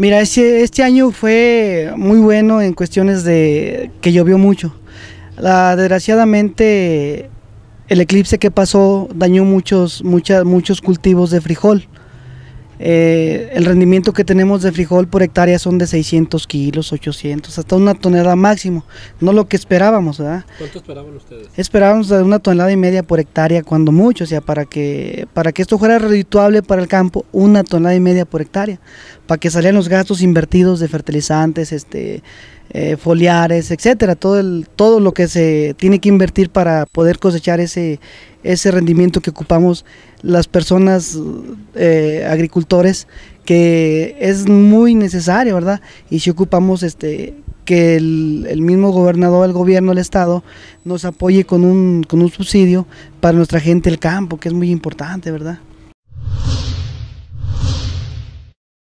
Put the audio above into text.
Mira, este, este año fue muy bueno en cuestiones de que llovió mucho. La, desgraciadamente el eclipse que pasó dañó muchos, muchas, muchos cultivos de frijol. Eh, el rendimiento que tenemos de frijol por hectárea son de 600 kilos, 800, hasta una tonelada máximo, no lo que esperábamos. ¿verdad? ¿Cuánto esperaban ustedes? Esperábamos una tonelada y media por hectárea, cuando mucho, o sea, para que, para que esto fuera redituable para el campo, una tonelada y media por hectárea, para que salieran los gastos invertidos de fertilizantes, este, eh, foliares, etcétera, todo, todo lo que se tiene que invertir para poder cosechar ese, ese rendimiento que ocupamos las personas eh, agricultores, que es muy necesario, ¿verdad? Y si ocupamos este que el, mismo gobernador, el gobierno, el Estado, nos apoye con un, con un subsidio para nuestra gente el campo, que es muy importante, ¿verdad?